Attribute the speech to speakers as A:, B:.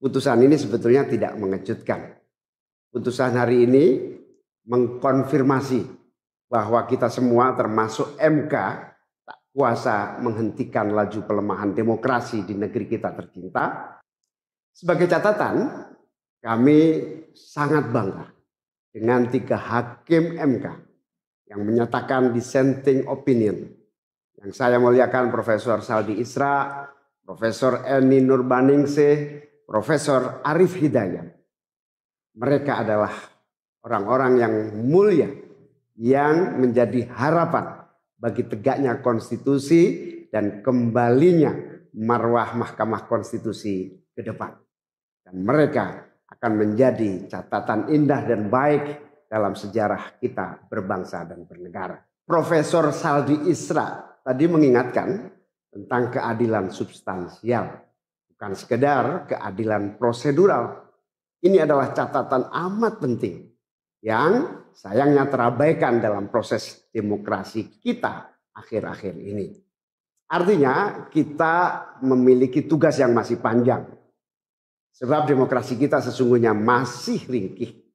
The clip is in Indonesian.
A: Putusan ini sebetulnya tidak mengejutkan. Putusan hari ini mengkonfirmasi bahwa kita semua termasuk MK tak kuasa menghentikan laju pelemahan demokrasi di negeri kita tercinta. Sebagai catatan, kami sangat bangga dengan tiga hakim MK yang menyatakan dissenting opinion. Yang saya muliakan Profesor Saldi Isra, Profesor Eni Nurbaningsih, Profesor Arif Hidayat. Mereka adalah orang-orang yang mulia yang menjadi harapan bagi tegaknya konstitusi dan kembalinya marwah Mahkamah Konstitusi ke depan. Dan mereka akan menjadi catatan indah dan baik dalam sejarah kita berbangsa dan bernegara. Profesor Saldi Isra tadi mengingatkan tentang keadilan substansial bukan sekedar keadilan prosedural. Ini adalah catatan amat penting yang sayangnya terabaikan dalam proses demokrasi kita akhir-akhir ini. Artinya kita memiliki tugas yang masih panjang.
B: Sebab demokrasi kita sesungguhnya masih ringkih